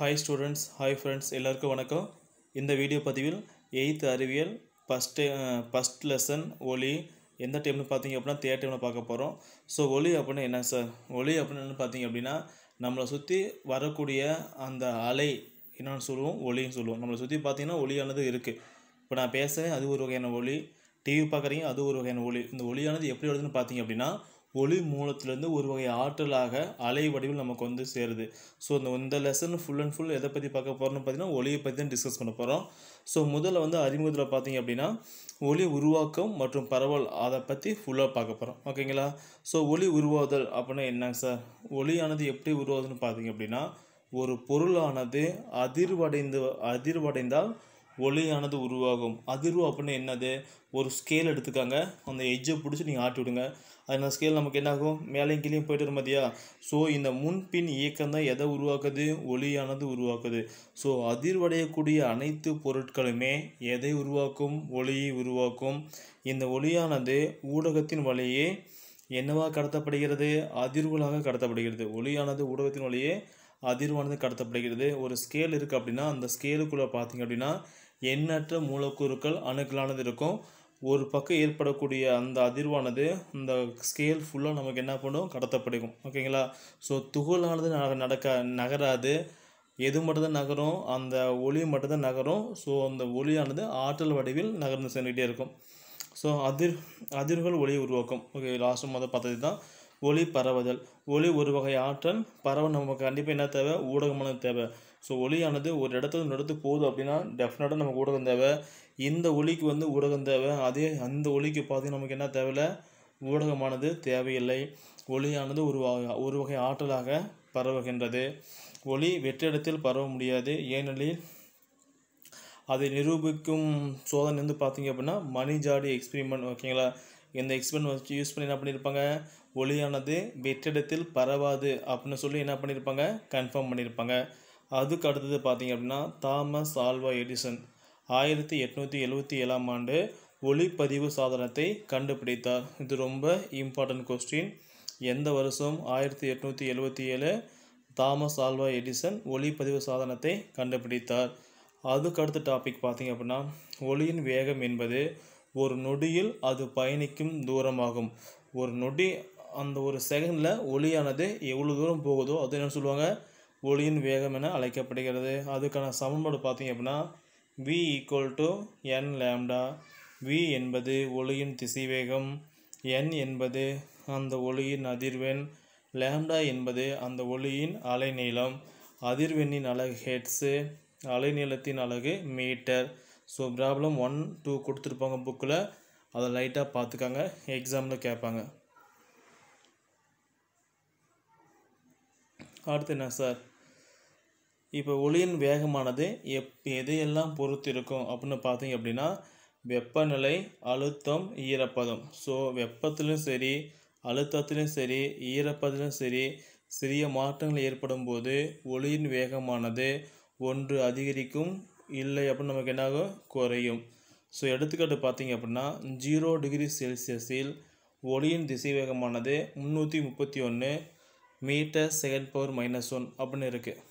hi students hi friends எல்லாருக்கும் வணக்கம் இந்த வீடியோ பதிவில் எயித்து அறிவியல் ஃபஸ்ட்டு ஃபஸ்ட் லெசன் ஒளி எந்த டைம்னு பார்த்தீங்க அப்படின்னா தேர்ட் டைமில் பார்க்க போகிறோம் ஸோ ஒளி அப்படின்னா என்ன சார் ஒளி அப்படின்னு பார்த்தீங்க அப்படின்னா நம்மளை சுற்றி வரக்கூடிய அந்த அலை என்னென்னு சொல்லுவோம் ஒளின்னு சொல்லுவோம் நம்மளை சுற்றி பார்த்தீங்கன்னா ஒளியானது இருக்குது இப்போ நான் பேசுகிறேன் அது ஒரு வகையான ஒளி டிவி பார்க்குறீங்க அது ஒரு வகையான ஒளி இந்த ஒளியானது எப்படி வருதுன்னு பார்த்தீங்க அப்படின்னா ஒளி மூலத்துலேருந்து ஒரு வகை ஆற்றலாக அலை வடிவில் நமக்கு வந்து சேருது ஸோ இந்த இந்த லெசன் ஃபுல் அண்ட் ஃபுல் எதை பற்றி பார்க்க போகிறோம்னு பார்த்தீங்கன்னா ஒளியை பற்றி தான் டிஸ்கஸ் பண்ண போகிறோம் ஸோ முதல்ல வந்து அறிமுகத்தில் பார்த்தீங்க அப்படின்னா ஒளி உருவாக்கம் மற்றும் பரவல் அதை பற்றி ஃபுல்லாக பார்க்க போகிறோம் ஓகேங்களா ஸோ ஒளி உருவாதல் அப்படின்னா என்னங்க சார் ஒளியானது எப்படி உருவாகுதுன்னு பார்த்தீங்க அப்படின்னா ஒரு பொருளானது அதிர்வடைந்து அதிர்வடைந்தால் ஒளியானது உருவாகும் அதிர்வு அப்படின்னு என்னது ஒரு ஸ்கேல் எடுத்துக்காங்க அந்த எஜ்ஜை பிடிச்சி நீங்கள் ஆட்டி விடுங்க அதனால் ஸ்கேல் நமக்கு என்னாகும் மேலேயும் கீழே போயிட்டு வரும் பார்த்தியா ஸோ இந்த முன்பின் இயக்கம் தான் எதை உருவாக்குது ஒளியானது உருவாக்குது ஸோ அதிர்வடையக்கூடிய அனைத்து பொருட்களுமே எதை உருவாக்கும் ஒளியை உருவாக்கும் இந்த ஒளியானது ஊடகத்தின் வழியே என்னவாக கடத்தப்படுகிறது அதிர்வுகளாக கடத்தப்படுகிறது ஒளியானது ஊடகத்தின் வழியே அதிர்வானது கடத்தப்படுகிறது ஒரு ஸ்கேல் இருக்குது அப்படின்னா அந்த ஸ்கேலுக்குள்ளே பார்த்திங்க அப்படின்னா எண்ணற்ற மூலக்கூறுகள் அணுக்களானது இருக்கும் ஒரு பக்கம் ஏற்படக்கூடிய அந்த அதிர்வானது அந்த ஸ்கேல் ஃபுல்லாக நமக்கு என்ன பண்ணும் கடத்தப்படுகும் ஓகேங்களா ஸோ துகளானது நடக்க நகராது எது மட்டும்தான் நகரும் அந்த ஒளி மட்டும்தான் நகரும் ஸோ அந்த ஒளியானது ஆற்றல் வடிவில் நகர்ந்து சென்றுகிட்டே இருக்கும் ஸோ அதிர் அதிர்வுகள் ஒளி உருவாக்கும் ஓகே லாஸ்ட் மொதல் பார்த்தது தான் ஒளி பரவுதல் ஒளி ஒரு வகை ஆற்றல் பரவ நமக்கு கண்டிப்பாக என்ன தேவை ஊடகமான தேவை ஸோ ஒளியானது ஒரு இடத்துல நடந்து போகுது அப்படின்னா டெஃபினட்டாக நமக்கு ஊடகம் தேவை இந்த ஒளிக்கு வந்து ஊடகம் தேவை அதே அந்த ஒளிக்கு பார்த்தீங்கன்னா நமக்கு என்ன தேவையில்லை ஊடகமானது தேவையில்லை ஒளியானது ஒரு ஒரு வகை ஆற்றலாக பரவுகின்றது ஒளி வெற்றிடத்தில் பரவ முடியாது ஏனெனில் அதை நிரூபிக்கும் சோதனை வந்து பார்த்திங்க அப்படின்னா மணிஜாடி எக்ஸ்பிரிமெண்ட் ஓகேங்களா இந்த எக்ஸ்பிரிமெண்ட் வச்சு யூஸ் பண்ணி என்ன பண்ணியிருப்பாங்க ஒளியானது வெற்றிடத்தில் பரவாது அப்படின்னு சொல்லி என்ன பண்ணியிருப்பாங்க கன்ஃபார்ம் பண்ணியிருப்பாங்க அதுக்கு அடுத்தது பார்த்திங்க அப்படின்னா தாமஸ் ஆல்வா எடிசன் ஆயிரத்தி எட்நூற்றி எழுவத்தி ஏழாம் ஆண்டு ஒளிப்பதிவு சாதனத்தை கண்டுபிடித்தார் இது ரொம்ப இம்பார்ட்டன்ட் கொஸ்டின் எந்த வருஷம் ஆயிரத்தி எட்நூற்றி எழுவத்தி ஏழு தாமஸ் ஆல்வா எடிசன் ஒளிப்பதிவு சாதனத்தை கண்டுபிடித்தார் அதுக்கடுத்த டாபிக் பார்த்திங்க அப்படின்னா ஒளியின் வேகம் என்பது ஒரு நொடியில் அது பயணிக்கும் தூரமாகும் ஒரு நொடி அந்த ஒரு செகண்டில் ஒளியானது எவ்வளோ தூரம் போகுதோ அது என்ன சொல்லுவாங்க ஒளியின் வேகம் என அழைக்கப்படுகிறது அதுக்கான சமன்பாடு பார்த்தீங்க அப்படின்னா V equal to N lambda V என்பது ஒளியின் திசைவேகம் என் என்பது அந்த ஒளியின் அதிர்வெண் லேம்டா என்பது அந்த ஒளியின் அலைநீளம் அதிர்வெண்ணின் அழகு ஹெட்ஸு அலைநீளத்தின் அழகு metre so problem one two கொடுத்துருப்பாங்க புக்கில் அதை லைட்டாக பார்த்துக்காங்க எக்ஸாமில் கேட்பாங்க அடுத்து என்ன சார் இப்போ ஒளியின் வேகமானது எப் எதையெல்லாம் பொறுத்து இருக்கும் அப்படின்னு பார்த்தீங்க அப்படின்னா வெப்பநிலை அழுத்தம் ஈரப்பதம் ஸோ வெப்பத்திலும் சரி அழுத்தத்திலும் சரி ஈரப்பதிலும் சரி சிறிய மாற்றங்கள் ஏற்படும் போது ஒளியின் வேகமானது ஒன்று அதிகரிக்கும் இல்லை அப்படின்னு நமக்கு என்னாகும் குறையும் ஸோ எடுத்துக்காட்டு பார்த்தீங்க அப்படின்னா ஜீரோ டிகிரி செல்சியஸில் ஒளியின் திசை வேகமானது முந்நூற்றி முப்பத்தி ஒன்று metre second power minus one அப்படின்னு இருக்குது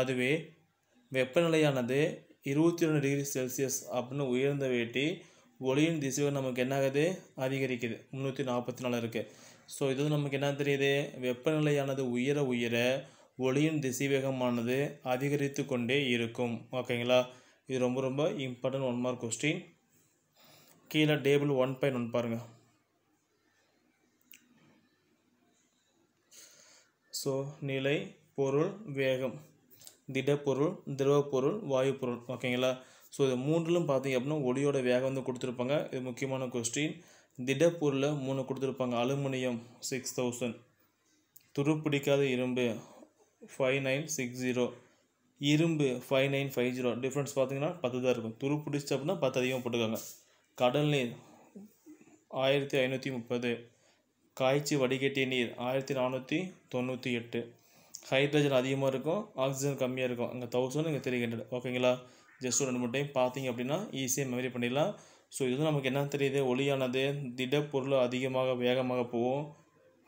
அதுவே வெப்பநிலையானது இருபத்தி ரெண்டு டிகிரி செல்சியஸ் அப்படின்னு உயர்ந்த வேட்டி ஒளியின் திசைகள் நமக்கு என்ன ஆகுது அதிகரிக்குது முந்நூற்றி நாற்பத்தி நாலு இருக்குது ஸோ இது நமக்கு என்ன தெரியுது வெப்பநிலையானது உயர உயர ஒளியின் திசைவேகமானது அதிகரித்து கொண்டே இருக்கும் ஓகேங்களா இது ரொம்ப ரொம்ப இம்பார்ட்டன்ட் ஒன் மார்க் கொஸ்டின் கீழே டேபிள் ஒன் பாயிண்ட் ஒன் பாருங்கள் ஸோ நிலை பொருள் வேகம் திடப்பொருள் திரவப்பொருள் வாயுப்பொருள் ஓகேங்களா ஸோ இது மூன்றிலும் பார்த்திங்க அப்படின்னா ஒளியோட வேகம் வந்து கொடுத்துருப்பாங்க இது முக்கியமான கொஸ்டின் திடப்பொருளில் மூணு கொடுத்துருப்பாங்க அலுமினியம் சிக்ஸ் தௌசண்ட் துருப்பிடிக்காத இரும்பு ஃபைவ் நைன் சிக்ஸ் ஜீரோ இரும்பு five nine five zero difference பார்த்தீங்கன்னா பத்து தான் இருக்கும் துரு பிடிச்சி அப்படின்னா பத்து அதிகமாக போட்டுக்காங்க கடல் நீர் ஆயிரத்தி ஐநூற்றி முப்பது காய்ச்சி வடிகட்டிய நீர் ஆயிரத்தி நானூற்றி தொண்ணூற்றி எட்டு ஹைட்ரஜன் அதிகமாக இருக்கும் ஆக்சிஜன் கம்மியாக இருக்கும் அங்கே தௌசண்ட் இங்கே த்ரீ ஹண்ட்ரட் ஓகேங்களா ஜஸ்ட் ரெண்டு மூணு டைம் பார்த்தீங்க அப்படின்னா ஈஸியாக மெமரி பண்ணிடலாம் ஸோ இது நமக்கு என்ன தெரியுது ஒளியானது திடப்பொருள் அதிகமாக வேகமாக போகும்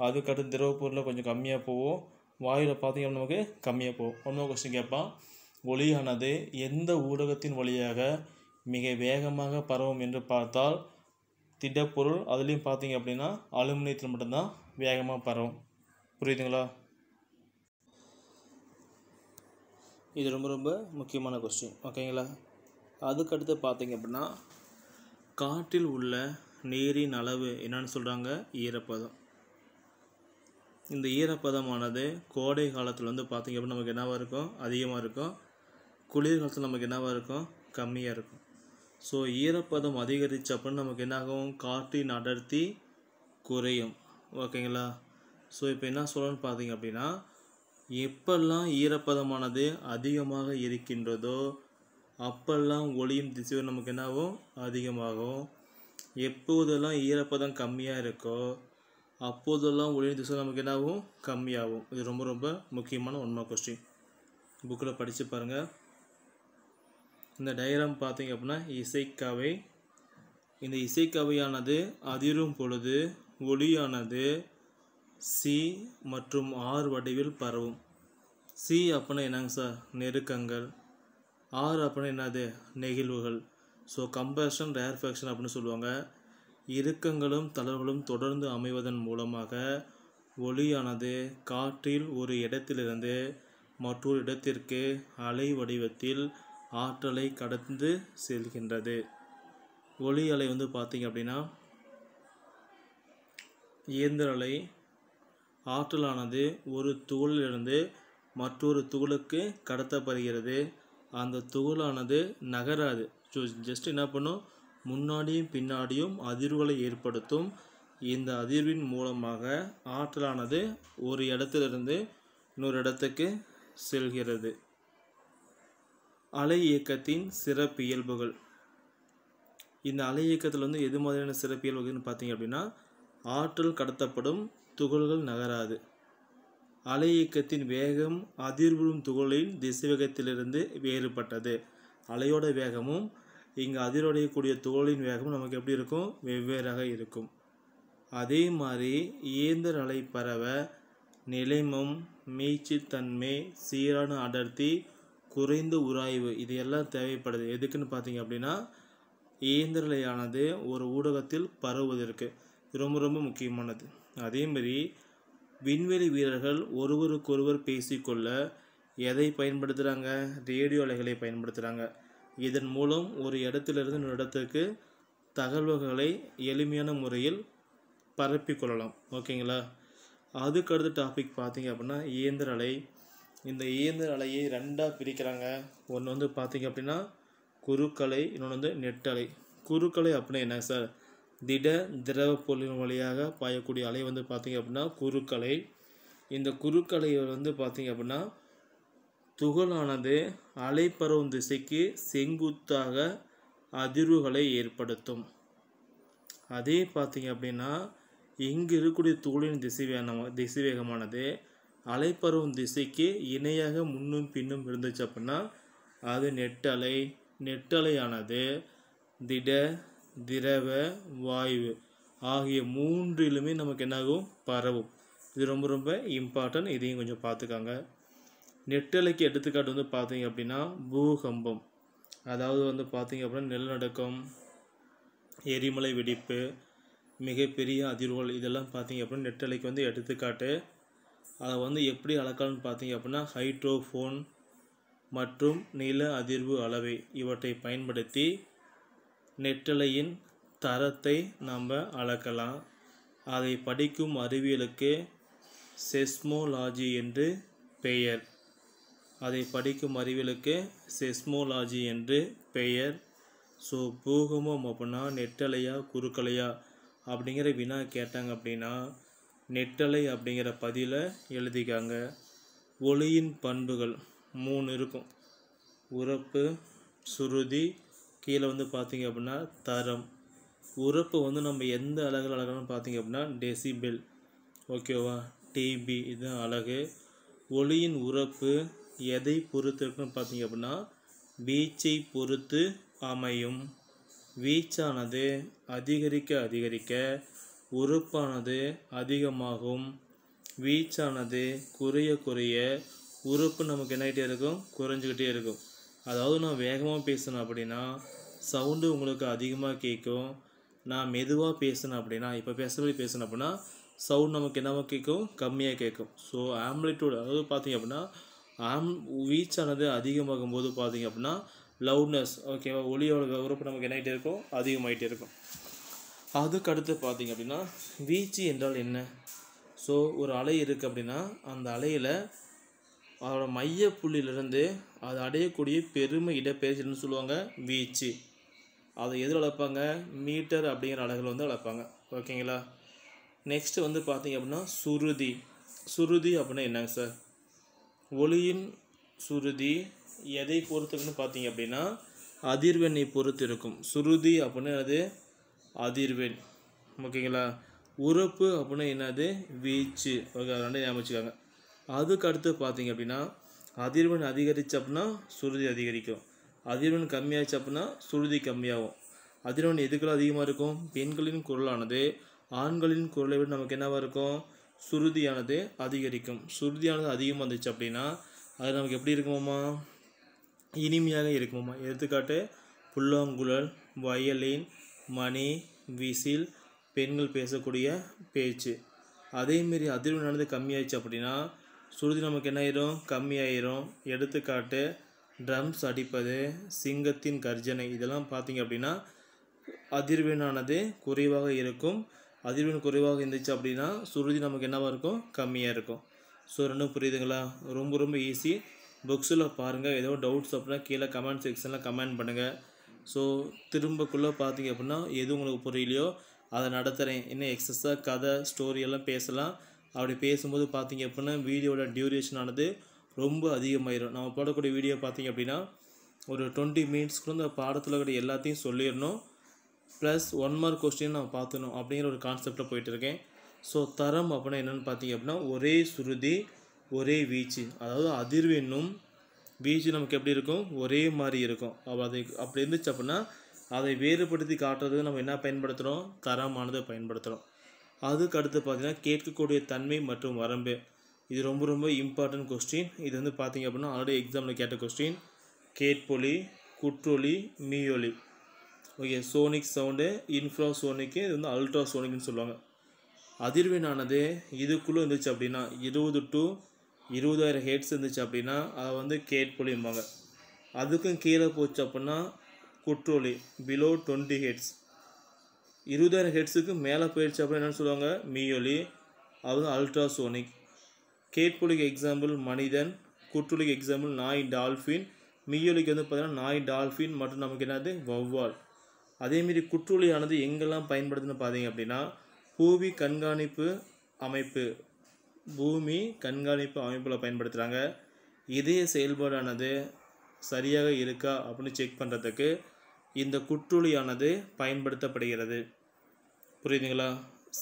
அதுக்கடுத்து திரவ கொஞ்சம் கம்மியாக போகும் வாயில் பார்த்திங்க நமக்கு கம்மியாக போகும் ஒன்றும் கொஸ்டின் கேட்பான் ஒளியானது எந்த ஊடகத்தின் வழியாக மிக வேகமாக பரவும் என்று பார்த்தால் திடப்பொருள் அதுலேயும் பார்த்தீங்க அப்படின்னா அலுமினியத்தில் மட்டும்தான் வேகமாக பரவும் புரியுதுங்களா இது ரொம்ப ரொம்ப முக்கியமான கொஸ்டின் ஓகேங்களா அதுக்கடுத்து பார்த்தீங்க அப்படின்னா காற்றில் உள்ள நீரின் அளவு என்னன்னு சொல்கிறாங்க ஈரப்பதம் இந்த ஈரப்பதமானது கோடை காலத்தில் வந்து பார்த்திங்க அப்படின்னா நமக்கு என்னவாக இருக்கும் அதிகமாக இருக்கும் குளிர்காலத்தில் நமக்கு என்னவாக இருக்கும் கம்மியாக இருக்கும் ஸோ ஈரப்பதம் அதிகரிச்சு நமக்கு என்னாகும் காற்றின் அடர்த்தி குறையும் ஓகேங்களா ஸோ இப்போ என்ன சொல்லணும்னு பார்த்தீங்க அப்படின்னா எப்பெல்லாம் ஈரப்பதமானது அதிகமாக இருக்கின்றதோ அப்பெல்லாம் ஒளியும் திசையும் நமக்கு என்னாகும் அதிகமாகும் எப்போதெல்லாம் ஈரப்பதம் கம்மியாக இருக்கோ அப்போதெல்லாம் ஒளியும் திசை நமக்கு என்னாகும் கம்மியாகும் இது ரொம்ப ரொம்ப முக்கியமான உண்மை கொஸ்டின் புக்கில் படித்து பாருங்கள் இந்த டயக்ராம் பார்த்தீங்க அப்படின்னா இசைக்கவை இந்த இசைக்கவையானது அதிரும் பொழுது ஒளியானது சி மற்றும் ஆர் வடிவில் பரவும் சி அப்படின்னா என்னங்க சார் நெருக்கங்கள் ஆர் அப்படின்னா என்னது நெகிழ்வுகள் ஸோ கம்பேஷன் ரேர்ஃபேக்ஷன் அப்படின்னு சொல்லுவாங்க இறுக்கங்களும் தளர்வுகளும் தொடர்ந்து அமைவதன் மூலமாக ஒளியானது காற்றில் ஒரு இடத்திலிருந்து மற்றொரு இடத்திற்கு அலை வடிவத்தில் ஆற்றலை கடந்து செல்கின்றது ஒளி அலை வந்து பார்த்திங்க அப்படின்னா இயந்திர அலை ஆற்றலானது ஒரு துகளிலிருந்து மற்றொரு துகளுக்கு கடத்தப்படுகிறது அந்த துகளானது நகராது ஸோ ஜஸ்ட் என்ன பண்ணும் முன்னாடியும் பின்னாடியும் அதிர்வுகளை ஏற்படுத்தும் இந்த அதிர்வின் மூலமாக ஆற்றலானது ஒரு இடத்திலிருந்து இன்னொரு இடத்துக்கு செல்கிறது அலை இயக்கத்தின் சிறப்பியல்புகள் இந்த அலை இயக்கத்தில் வந்து எது மாதிரியான சிறப்பியல்புகள்னு பார்த்தீங்க அப்படின்னா ஆற்றல் கடத்தப்படும் துகள்கள் நகராது அலை இயக்கத்தின் வேகம் அதிர்வுறும் துகளின் திசைவேகத்திலிருந்து வேறுபட்டது அலையோட வேகமும் இங்கே அதிரடையக்கூடிய துகளின் வேகமும் நமக்கு எப்படி இருக்கும் வெவ்வேறாக இருக்கும் அதே மாதிரி இயந்திர அலை பரவ நிலைமம் மீச்சுத்தன்மை சீரான அடர்த்தி குறைந்த உராய்வு இது எல்லாம் தேவைப்படுது எதுக்குன்னு பார்த்தீங்க அப்படின்னா இயந்திரலையானது ஒரு ஊடகத்தில் பரவுவதற்கு ரொம்ப ரொம்ப முக்கியமானது அதேமாதிரி விண்வெளி வீரர்கள் ஒருவருக்கொருவர் பேசிக்கொள்ள எதை பயன்படுத்துகிறாங்க ரேடியோ அலைகளை பயன்படுத்துகிறாங்க இதன் மூலம் ஒரு இடத்திலிருந்து இன்னொரு இடத்துக்கு தகவல்களை எளிமையான முறையில் பரப்பிக்கொள்ளலாம் ஓகேங்களா அதுக்கடுத்த டாபிக் பார்த்தீங்க அப்படின்னா இயந்திர அலை இந்த இயந்திர அலையை ரெண்டாக பிரிக்கிறாங்க ஒன்று வந்து பார்த்திங்க அப்படின்னா குறுக்கலை இன்னொன்று வந்து நெட்டலை குறுக்கலை அப்படின்னா என்ன சார் திட திரவ பொருளின் வழியாக பாயக்கூடிய அலை வந்து பார்த்திங்க அப்படின்னா குறுக்கலை இந்த குறுக்கலை வந்து பார்த்திங்க அப்படின்னா துகளானது அலை திசைக்கு செங்குத்தாக அதிர்வுகளை ஏற்படுத்தும் அதே பார்த்தீங்க அப்படின்னா இங்கு இருக்கக்கூடிய துகளின் திசைவேகமான திசைவேகமானது அலைப்பருவம் திசைக்கு இணையாக முன்னும் பின்னும் இருந்துச்சு அப்படின்னா அது நெட்டலை நெட்டலையானது திட திரவ வாயு ஆகிய மூன்றிலுமே நமக்கு என்னாகும் பரவும் இது ரொம்ப ரொம்ப இம்பார்ட்டன்ட் இதையும் கொஞ்சம் பார்த்துக்காங்க நெட்டலைக்கு எடுத்துக்காட்டு வந்து பார்த்தீங்க அப்படின்னா பூகம்பம் அதாவது வந்து பார்த்தீங்க அப்படின்னா நிலநடுக்கம் எரிமலை வெடிப்பு மிகப்பெரிய அதிர்வுகள் இதெல்லாம் பார்த்தீங்க அப்படின்னா நெட்டலைக்கு வந்து எடுத்துக்காட்டு அதை வந்து எப்படி அளக்கலன்னு பார்த்தீங்க அப்படின்னா ஹைட்ரோஃபோன் மற்றும் நில அதிர்வு அளவை இவற்றை பயன்படுத்தி நெட்டலையின் தரத்தை நம்ம அளக்கலாம் அதை படிக்கும் அறிவியலுக்கு செஸ்மோலாஜி என்று பெயர் அதை படிக்கும் அறிவியலுக்கு செஸ்மோலாஜி என்று பெயர் ஸோ பூகம்பம் அப்படின்னா நெட்டலையா குறுக்கலையா அப்படிங்கிற வினா கேட்டாங்க அப்படின்னா நெட்டலை அப்படிங்கிற பதியில் எழுதிக்காங்க ஒளியின் பண்புகள் மூணு இருக்கும் உறப்பு சுருதி கீழே வந்து பார்த்திங்க அப்படின்னா தரம் உறப்பு வந்து நம்ம எந்த அழகில் அழகானு பார்த்திங்க அப்படின்னா டெசிபெல் ஓகேவா டிபி இதுதான் அழகு ஒளியின் உறப்பு எதை பொறுத்து இருக்குன்னு பார்த்திங்க அப்படின்னா வீச்சை பொறுத்து அமையும் வீச்சானது அதிகரிக்க அதிகரிக்க உறுப்பானது அதிகமாகும் வீச்சானது குறைய குறைய உறுப்பு நமக்கு என்னகிட்டே இருக்கும் குறைஞ்சிக்கிட்டே இருக்கும் அதாவது நான் வேகமாக பேசணும் அப்படின்னா சவுண்டு உங்களுக்கு அதிகமாக கேட்கும் நான் மெதுவாக பேசணும் அப்படின்னா இப்போ பேசுகிறபடி பேசினேன் அப்படின்னா சவுண்ட் நமக்கு என்னவோ கேட்கும் கம்மியாக கேட்கும் ஸோ ஆம்லெட்டோட அதாவது பார்த்திங்க அப்படின்னா ஆம் வீச்சானது அதிகமாகும் போது பார்த்திங்க அப்படின்னா லவுட்னஸ் ஓகேவா ஒளியோட உறுப்பு நமக்கு என்னகிட்டே இருக்கும் அதிகமாகிட்டே இருக்கும் அதுக்கடுத்து பார்த்திங்க அப்படின்னா வீச்சு என்றால் என்ன ஸோ ஒரு அலை இருக்குது அப்படின்னா அந்த அலையில் அதோட மைய புள்ளியிலிருந்து அது அடையக்கூடிய பெருமை இடப்பெயர்ச்சின்னு சொல்லுவாங்க வீச்சு அதை எதில் அழைப்பாங்க மீட்டர் அப்படிங்கிற அலகில் வந்து அளப்பாங்க ஓகேங்களா நெக்ஸ்ட்டு வந்து பார்த்திங்க அப்படின்னா சுருதி சுருதி அப்படின்னா என்னங்க சார் ஒளியின் சுருதி எதை பொறுத்துக்குன்னு பார்த்தீங்க அப்படின்னா அதிர்வெண்ணை பொறுத்து இருக்கும் சுருதி அப்படின்னா அது அதிர்வெண் ஓகேங்களா உறப்பு அப்படின்னா என்னது வீச்சு ஓகே ரெண்டு ஞாபகம் வச்சுக்காங்க அதுக்கு அடுத்து பார்த்தீங்க அப்படின்னா அதிர்வெண் அதிகரிச்சு அப்படின்னா சுருதி அதிகரிக்கும் அதிர்வெண் கம்மியாகிச்சு அப்படின்னா சுருதி கம்மியாகும் அதிர்வெண் எதுக்குள்ள அதிகமாக இருக்கும் பெண்களின் குரலானது ஆண்களின் குரலை விட நமக்கு என்னவாக இருக்கும் சுருதியானது அதிகரிக்கும் சுருதியானது அதிகமாக இருந்துச்சு அப்படின்னா அது நமக்கு எப்படி இருக்குமாம்மா இனிமையாக இருக்குமாம்மா எடுத்துக்காட்டு புல்லாங்குழல் வயலின் மணி விசில் பெண்கள் பேசக்கூடிய பேச்சு அதேமாரி அதிர்வு நடந்து கம்மியாயிடுச்சு அப்படின்னா சுருதி நமக்கு என்ன ஆயிரும் கம்மியாயிரும் எடுத்துக்காட்டு ட்ரம்ஸ் அடிப்பது சிங்கத்தின் கர்ஜனை இதெல்லாம் பார்த்தீங்க அப்படின்னா அதிர்வெண்ணானது குறைவாக இருக்கும் அதிர்வெண் குறைவாக இருந்துச்சு அப்படின்னா சுருதி நமக்கு என்னவாக இருக்கும் கம்மியாக இருக்கும் ஸோ ரெண்டும் புரியுதுங்களா ரொம்ப ரொம்ப ஈஸி புக்ஸில் பாருங்கள் ஏதோ டவுட்ஸ் அப்படின்னா கீழே கமெண்ட் செக்ஷனில் கமெண்ட் பண்ணுங்கள் ஸோ திரும்பக்குள்ளே பார்த்தீங்க அப்படின்னா எது உங்களுக்கு புரியலையோ அதை நடத்துகிறேன் இன்னும் எக்ஸஸாக கதை ஸ்டோரியெல்லாம் பேசலாம் அப்படி பேசும்போது பார்த்தீங்க அப்படின்னா வீடியோட ஆனது ரொம்ப அதிகமாயிடும் நம்ம போடக்கூடிய வீடியோ பார்த்தீங்க அப்படின்னா ஒரு டுவெண்ட்டி மினிட்ஸ்க்குள்ள இந்த பாடத்தில் கூட எல்லாத்தையும் சொல்லிடணும் ப்ளஸ் ஒன் மார்க் கொஸ்டின் நான் பார்த்துணும் அப்படிங்கிற ஒரு கான்செப்டில் போயிட்டுருக்கேன் ஸோ தரம் அப்படின்னா என்னென்னு பார்த்தீங்க அப்படின்னா ஒரே சுருதி ஒரே வீச்சு அதாவது அதிர்வெண்ணும் பீச்சு நமக்கு எப்படி இருக்கும் ஒரே மாதிரி இருக்கும் அப்போ அது அப்படி இருந்துச்சு அப்படின்னா அதை வேறுபடுத்தி காட்டுறதுக்கு நம்ம என்ன பயன்படுத்துகிறோம் தரமானதை பயன்படுத்துகிறோம் அதுக்கு அடுத்து பார்த்திங்கன்னா கேட்கக்கூடிய தன்மை மற்றும் வரம்பு இது ரொம்ப ரொம்ப இம்பார்ட்டன்ட் கொஸ்டின் இது வந்து பார்த்திங்க அப்படின்னா ஆல்ரெடி எக்ஸாமில் கேட்ட கொஸ்டின் கேட்பொலி குற்றொலி மீயொலி okay sonic sound infrasonic இது வந்து அல்ட்ரா சோனிக்குன்னு சொல்லுவாங்க அதிர்வினானது இதுக்குள்ளே இருந்துச்சு அப்படின்னா இருபது டு இருபதாயிரம் ஹெட்ஸ் இருந்துச்சு அப்படின்னா அதை வந்து கேட்பொலிம்பாங்க அதுக்கும் கீழே போச்சு அப்படின்னா குற்றோலி பிலோ டுவெண்ட்டி ஹெட்ஸ் இருபதாயிரம் ஹெட்ஸுக்கு மேலே போயிடுச்சு அப்படின்னா என்னென்னு சொல்லுவாங்க மீயொலி அது வந்து அல்ட்ராசோனிக் கேட்பொலிக்கு எக்ஸாம்பிள் மனிதன் குற்றொலிக்கு எக்ஸாம்பிள் நாய் டால்ஃபின் மீயொலிக்கு வந்து பார்த்திங்கன்னா நாய் டால்ஃபின் மற்றும் நமக்கு என்னது வௌவால் அதேமாரி குற்றொலியானது எங்கெல்லாம் பயன்படுதுன்னு பார்த்தீங்க அப்படின்னா பூவி கண்காணிப்பு அமைப்பு பூமி கண்காணிப்பு அமைப்பில் பயன்படுத்துகிறாங்க இதய செயல்பாடானது சரியாக இருக்கா அப்படின்னு செக் பண்ணுறதுக்கு இந்த குற்றுளியானது பயன்படுத்தப்படுகிறது புரியுதுங்களா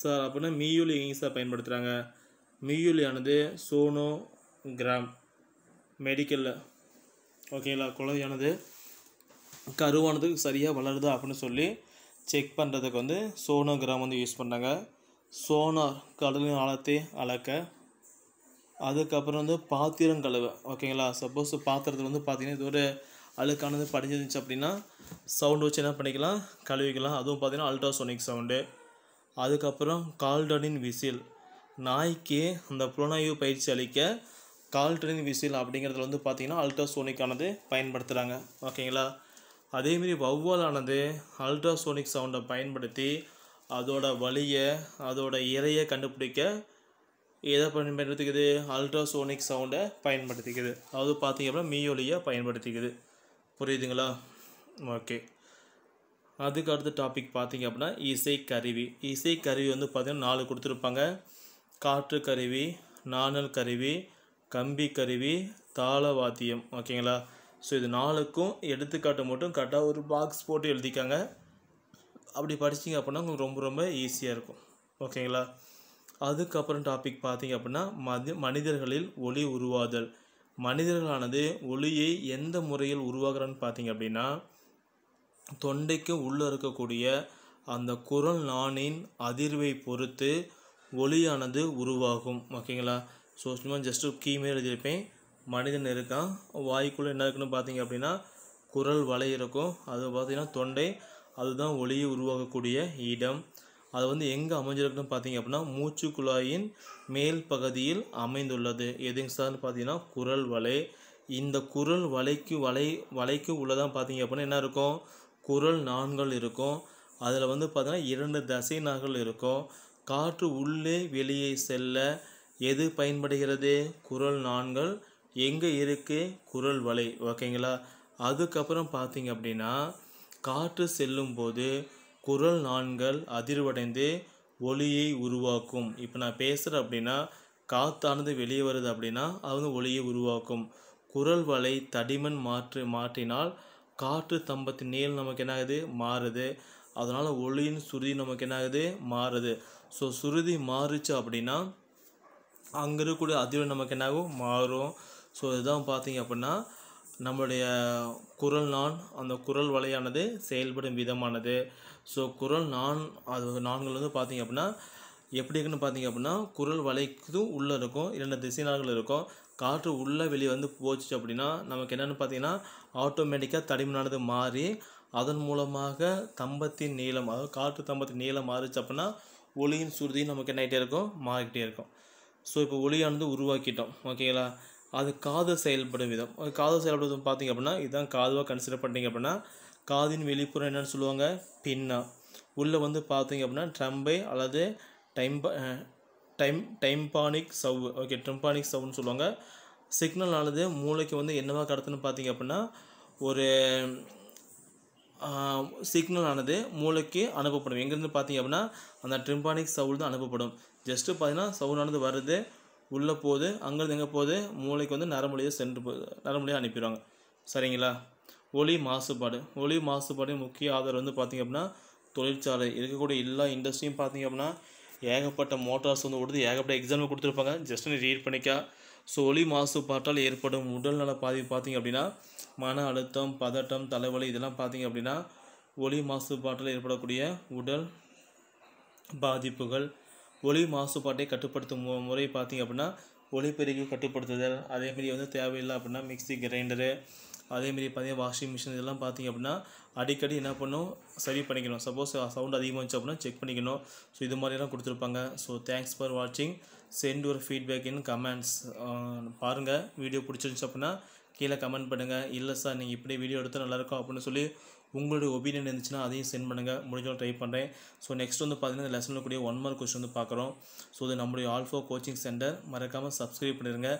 சார் அப்படின்னா மியூலி இங்கிலீஷாக பயன்படுத்துகிறாங்க மியூலியானது சோனோ கிராம் மெடிக்கலில் ஓகேங்களா குழந்தையானது கருவானது சரியாக வளருதா அப்படின்னு சொல்லி செக் பண்ணுறதுக்கு வந்து சோனோகிராம் வந்து யூஸ் பண்ணுறாங்க சோனார் கடலின் ஆழத்தை அளக்க அதுக்கப்புறம் வந்து பாத்திரம் கழுவ ஓகேங்களா சப்போஸ் பாத்திரத்தில் வந்து பார்த்திங்கன்னா இது ஒரு அழுக்கானது படிஞ்சிருந்துச்சு அப்படின்னா சவுண்டு வச்சு என்ன பண்ணிக்கலாம் கழுவிக்கலாம் அதுவும் பார்த்தீங்கன்னா அல்ட்ராசோனிக் சவுண்டு அதுக்கப்புறம் கால்டனின் விசில் நாய்க்கு அந்த புலனாய்வு பயிற்சி அளிக்க கால்டனின் விசில் அப்படிங்கிறதுல வந்து பார்த்திங்கன்னா அல்ட்ராசோனிக்கானது பயன்படுத்துகிறாங்க ஓகேங்களா அதேமாரி வௌவாலானது அல்ட்ராசோனிக் சவுண்டை பயன்படுத்தி அதோட வழியை அதோட இறையை கண்டுபிடிக்க எதை பயன்படுத்திக்குது அல்ட்ராசோனிக் சவுண்டை பயன்படுத்திக்குது அதாவது பார்த்திங்க அப்படின்னா மீயொலியை பயன்படுத்திக்குது புரியுதுங்களா ஓகே அதுக்கு அடுத்த டாபிக் பார்த்திங்க அப்படின்னா இசை கருவி இசை கருவி வந்து பார்த்திங்கன்னா நாலு கொடுத்துருப்பாங்க காற்று கருவி நாணல் கருவி கம்பி கருவி தாள வாத்தியம் ஓகேங்களா ஸோ இது நாலுக்கும் எடுத்துக்காட்டு மட்டும் கரெக்டாக ஒரு பாக்ஸ் போட்டு எழுதிக்காங்க அப்படி படிச்சிங்க அப்படின்னா உங்களுக்கு ரொம்ப ரொம்ப ஈஸியாக இருக்கும் ஓகேங்களா அதுக்கப்புறம் டாபிக் பார்த்தீங்க அப்படின்னா மதி மனிதர்களில் ஒளி உருவாதல் மனிதர்களானது ஒளியை எந்த முறையில் உருவாகிறான்னு பார்த்தீங்க அப்படின்னா தொண்டைக்கு உள்ளே இருக்கக்கூடிய அந்த குரல் நாணின் அதிர்வை பொறுத்து ஒளியானது உருவாகும் ஓகேங்களா ஸோ சும்மா ஜஸ்ட்டு கீமே எழுதியிருப்பேன் மனிதன் இருக்கான் வாய்க்குள்ளே என்ன இருக்குன்னு பார்த்தீங்க அப்படின்னா குரல் வலை இருக்கும் அது பார்த்திங்கன்னா தொண்டை அதுதான் ஒளியை உருவாகக்கூடிய இடம் அது வந்து எங்கே அமைஞ்சிருக்குன்னு பார்த்தீங்க அப்படின்னா மூச்சு குழாயின் மேல் பகுதியில் அமைந்துள்ளது எதுங்க சார்னு பார்த்தீங்கன்னா குரல் வலை இந்த குரல் வலைக்கு வலை வலைக்கு உள்ளதான் பார்த்தீங்க அப்படின்னா என்ன இருக்கும் குரல் நான்கள் இருக்கும் அதில் வந்து பார்த்தீங்கன்னா இரண்டு தசை நாள்கள் இருக்கும் காற்று உள்ளே வெளியே செல்ல எது பயன்படுகிறது குரல் நான்கள் எங்கே இருக்குது குரல் வலை ஓகேங்களா அதுக்கப்புறம் பார்த்தீங்க அப்படின்னா காற்று செல்லும்போது குரல் நாண்கள் அதிர்வடைந்து ஒளியை உருவாக்கும் இப்போ நான் பேசுகிறேன் அப்படின்னா காற்றானது வெளியே வருது அப்படின்னா அது ஒளியை உருவாக்கும் குரல் வலை தடிமன் மாற்று மாற்றினால் காற்று தம்பத்தின் நீள் நமக்கு என்னாகுது மாறுது அதனால் ஒளியின் சுருதி நமக்கு என்னாகுது மாறுது ஸோ சுருதி மாறுச்சு அப்படின்னா அங்கே இருக்கக்கூடிய அதிர்வு நமக்கு என்னாகும் மாறும் ஸோ இதுதான் பார்த்தீங்க அப்படின்னா நம்மளுடைய குரல் நான் அந்த குரல் வலையானது செயல்படும் விதமானது ஸோ குரல் நான் அது நான்கள் வந்து பார்த்திங்க அப்படின்னா எப்படி இருக்குன்னு பார்த்திங்க அப்படின்னா குரல் வலைக்கும் உள்ளே இருக்கும் இரண்டு திசை நாள்கள் இருக்கும் காற்று உள்ளே வெளியே வந்து போச்சு அப்படின்னா நமக்கு என்னென்னு பார்த்திங்கன்னா ஆட்டோமேட்டிக்காக தடிமனானது மாறி அதன் மூலமாக தம்பத்தின் நீளம் அதாவது காற்று தம்பத்தின் நீளம் மாறுச்சு அப்படின்னா ஒளியின் சுருதியும் நமக்கு என்ன ஆகிட்டே இருக்கும் மாறிக்கிட்டே இருக்கும் ஸோ இப்போ ஒளியானது உருவாக்கிட்டோம் ஓகேங்களா அது காது செயல்படும் விதம் அது காது செயல்படும் விதம் பார்த்திங்க அப்படின்னா இதுதான் காதுவாக கன்சிடர் பண்ணிங்க அப்படின்னா காதின் வெளிப்புறம் என்னென்னு சொல்லுவாங்க பின்னா உள்ளே வந்து பார்த்திங்க அப்படின்னா ட்ரம்பை அல்லது டைம் டைம் டைம்பானிக் சவ் ஓகே ட்ரிம்பானிக் சவுன்னு சொல்லுவாங்க சிக்னல் அல்லது மூளைக்கு வந்து என்னவாக கடத்துன்னு பார்த்திங்க அப்படின்னா ஒரு சிக்னல் ஆனது மூளைக்கு அனுப்பப்படும் எங்கேருந்து பார்த்திங்க அப்படின்னா அந்த ட்ரிம்பானிக் சவுல் தான் அனுப்பப்படும் ஜஸ்ட்டு பார்த்திங்கன்னா ஆனது வருது உள்ளே போகுது அங்கேருந்து எங்கே போகுது மூளைக்கு வந்து நரம்புலையே சென்று போ நரம்புலையே அனுப்பிடுவாங்க சரிங்களா ஒளி மாசுபாடு ஒளி மாசுபாடின் முக்கிய ஆதரவு வந்து பார்த்திங்க அப்படின்னா தொழிற்சாலை இருக்கக்கூடிய எல்லா இண்டஸ்ட்ரியும் பார்த்திங்க அப்படின்னா ஏகப்பட்ட மோட்டார்ஸ் வந்து ஓடுது ஏகப்பட்ட எக்ஸாம்பிள் கொடுத்துருப்பாங்க ஜஸ்ட் நீ ரீட் பண்ணிக்கா ஸோ ஒளி மாசுபாட்டால் ஏற்படும் உடல்நல பாதிப்பு பார்த்திங்க அப்படின்னா மன அழுத்தம் பதட்டம் தலைவலி இதெல்லாம் பார்த்திங்க அப்படின்னா ஒளி மாசுபாட்டால் ஏற்படக்கூடிய உடல் பாதிப்புகள் ஒளி மாசுபாட்டை கட்டுப்படுத்தும் முறை பார்த்திங்க அப்படின்னா ஒளிப்பெருக்கி கட்டுப்படுத்துதல் அதேமாரி வந்து தேவையில்லை அப்படின்னா மிக்சி கிரைண்டரு அதேமாரி பார்த்தீங்கன்னா வாஷிங் மிஷின் இதெல்லாம் பார்த்திங்க அப்படின்னா அடிக்கடி என்ன பண்ணும் சரி பண்ணிக்கணும் சப்போஸ் சவுண்ட் அதிகமாக இருந்துச்சு அப்படின்னா செக் பண்ணிக்கணும் ஸோ இது மாதிரிலாம் கொடுத்துருப்பாங்க ஸோ தேங்க்ஸ் ஃபார் வாட்சிங் சென்ட் ஒரு ஃபீட்பேக் இன் கமெண்ட்ஸ் பாருங்கள் வீடியோ பிடிச்சிருந்துச்சு அப்படின்னா கீழே கமெண்ட் பண்ணுங்கள் இல்லை சார் நீங்கள் இப்படி வீடியோ எடுத்தால் நல்லாயிருக்கும் அப்படின்னு சொல்லி உங்களுடைய ஒபீனியன் இருந்துச்சுன்னா அதையும் சென்ட் பண்ணுங்கள் முடிஞ்சாலும் ட்ரை பண்ணுறேன் ஸோ நெக்ஸ்ட் வந்து பார்த்தீங்கன்னா இந்த லெசனில் கூடிய ஒன் மார்க் கொஸ்டின் வந்து பார்க்குறோம் ஸோ இது நம்முடைய ஆல்ஃபோ கோச்சிங் சென்டர் மறக்காமல் சப்ஸ்கிரைப் பண்ணிடுங்க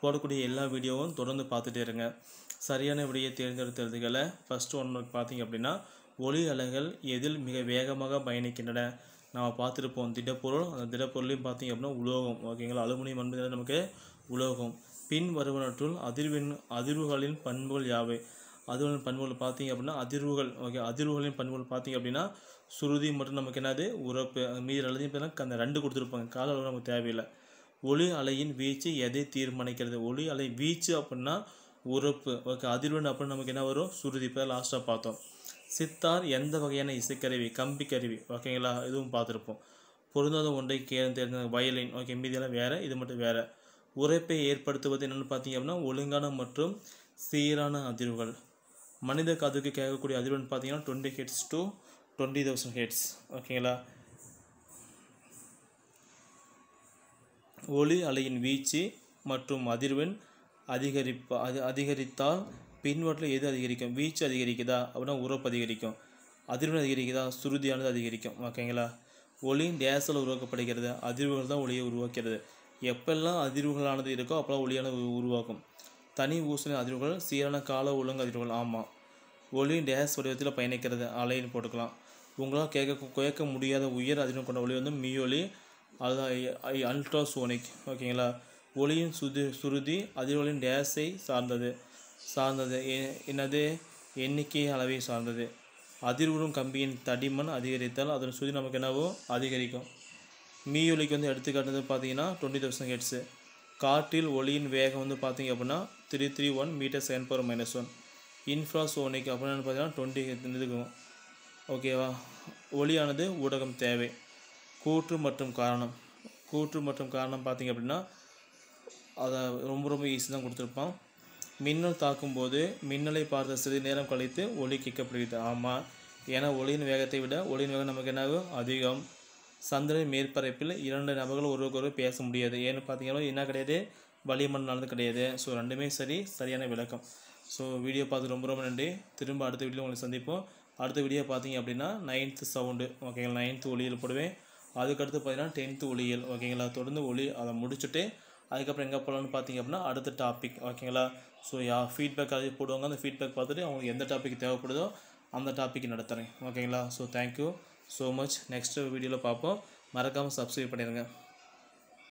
போடக்கூடிய எல்லா வீடியோவும் தொடர்ந்து பார்த்துட்டே இருங்க சரியான விடையை தேர்ந்தெடுத்ததுகளை ஃபஸ்ட்டு ஒன் மார்க் பார்த்திங்க அப்படின்னா ஒளி அலைகள் எதில் மிக வேகமாக பயணிக்கின்றன நம்ம பார்த்துருப்போம் திடப்பொருள் அந்த திடப்பொருளையும் பார்த்திங்க அப்படின்னா உலோகம் ஓகேங்களா அலுமினியம் என்பது நமக்கு உலோகம் பின் வருவனற்றுள் அதிர்வெண் அதிர்வுகளின் பண்புகள் யாவை அதிர்வுகளின் பண்புகள் பார்த்தீங்க அப்படின்னா அதிர்வுகள் ஓகே அதிர்வுகளின் பண்புகள் பார்த்தீங்க அப்படின்னா சுருதி மற்றும் நமக்கு என்னது உறப்பு மீதி எல்லாத்தையும் அந்த ரெண்டு கொடுத்துருப்பாங்க கால அளவு நமக்கு தேவையில்லை ஒளி அலையின் வீச்சு எதை தீர்மானிக்கிறது ஒளி அலை வீச்சு அப்படின்னா உறுப்பு ஓகே அதிர்வன் அப்படின்னு நமக்கு என்ன வரும் சுருதி இப்போ லாஸ்ட்டாக பார்த்தோம் சித்தார் எந்த வகையான இசைக்கருவி கம்பி கருவி ஓகேங்களா இதுவும் பார்த்துருப்போம் பொருந்தாத ஒன்றை கேள்வி தெரிஞ்ச வயலின் ஓகே மீதியெல்லாம் வேறு இது மட்டும் வேறு உரைப்பை ஏற்படுத்துவது என்னென்னு பார்த்தீங்க அப்படின்னா ஒழுங்கான மற்றும் சீரான அதிர்வுகள் மனித காதுக்கு கேட்கக்கூடிய அதிர்வெண் பார்த்தீங்கன்னா twenty hertz to twenty thousand hertz ஓகேங்களா ஒளி அலையின் வீச்சு மற்றும் அதிர்வெண் அதிகரிப்பா அது அதிகரித்தால் பின்வற்றில் எது அதிகரிக்கும் வீச்சு அதிகரிக்குதா அப்படின்னா உறப்பு அதிகரிக்கும் அதிர்வெண் அதிகரிக்குதா சுருதியானது அதிகரிக்கும் ஓகேங்களா ஒளி டேஸில் உருவாக்கப்படுகிறது அதிர்வுகள் தான் ஒளியை உருவாக்கிறது எப்பெல்லாம் அதிர்வுகளானது இருக்கோ அப்போல்லாம் ஒளியானது உருவாக்கும் தனி ஊசலின் அதிர்வுகள் சீரான கால ஒழுங்கு அதிர்வுகள் ஆமாம் ஒளி டேஸ் வடிவத்தில் பயணிக்கிறது அலைன்னு போட்டுக்கலாம் உங்களால் கேட்க கேட்க முடியாத உயர் அதிர்வு கொண்ட ஒளி வந்து மியொலி அது அல்ட்ராசோனிக் ஓகேங்களா ஒளியின் சுதி சுருதி அதிர்வுகளின் டேஸை சார்ந்தது சார்ந்தது என்னது எண்ணிக்கை அளவை சார்ந்தது அதிர்வுறும் கம்பியின் தடிமண் அதிகரித்தால் அதன் சுருதி நமக்கு என்னவோ அதிகரிக்கும் மீ ஒலிக்கு வந்து எடுத்துக்காட்டுறது பார்த்தீங்கன்னா டுவெண்ட்டி தௌசண்ட் ஹெட்ஸு காற்றில் ஒளியின் வேகம் வந்து பார்த்தீங்க அப்படின்னா three three one metre second power minus one infrasonic அப்படின்னு பார்த்தீங்கன்னா டுவெண்ட்டி இருக்கும் ஓகேவா ஒளியானது ஊடகம் தேவை கூற்று மற்றும் காரணம் கூற்று மற்றும் காரணம் பார்த்திங்க அப்படின்னா அதை ரொம்ப ரொம்ப ஈஸி தான் கொடுத்துருப்பான் மின்னல் தாக்கும்போது மின்னலை பார்த்த சிறிது நேரம் கழித்து ஒளி கேட்கப்படுகிறது ஆமாம் ஏன்னா ஒளியின் வேகத்தை விட ஒளியின் வேகம் நமக்கு என்னாகும் அதிகம் சந்திரன் மேற்பரப்பில் இரண்டு நபர்கள் ஒருவருக்கொரு பேச முடியாது ஏன்னு பார்த்தீங்கன்னா என்ன கிடையாது வலிமன்னானது கிடையாது ஸோ ரெண்டுமே சரி சரியான விளக்கம் ஸோ வீடியோ பார்த்து ரொம்ப ரொம்ப நன்றி திரும்ப அடுத்த வீடியோ உங்களை சந்திப்போம் அடுத்த வீடியோ பார்த்தீங்க அப்படின்னா நைன்த்து சவுண்டு ஓகேங்களா நைன்த்து ஒளியல் போடுவேன் அதுக்கடுத்து பார்த்தீங்கன்னா டென்த்து ஒளியல் ஓகேங்களா தொடர்ந்து ஒளி அதை முடிச்சுட்டு அதுக்கப்புறம் எங்கே போகலான்னு பார்த்தீங்க அப்படின்னா அடுத்த டாபிக் ஓகேங்களா ஸோ யா ஃபீட்பேக் அது போடுவாங்க அந்த ஃபீட்பேக் பார்த்துட்டு அவங்களுக்கு எந்த டாபிக் தேவைப்படுதோ அந்த டாபிக் நடத்துகிறேன் ஓகேங்களா so thank you so much next வீடியோவில் பார்ப்போம் மறக்காமல் சப்ஸ்கிரைப் பண்ணிடுங்க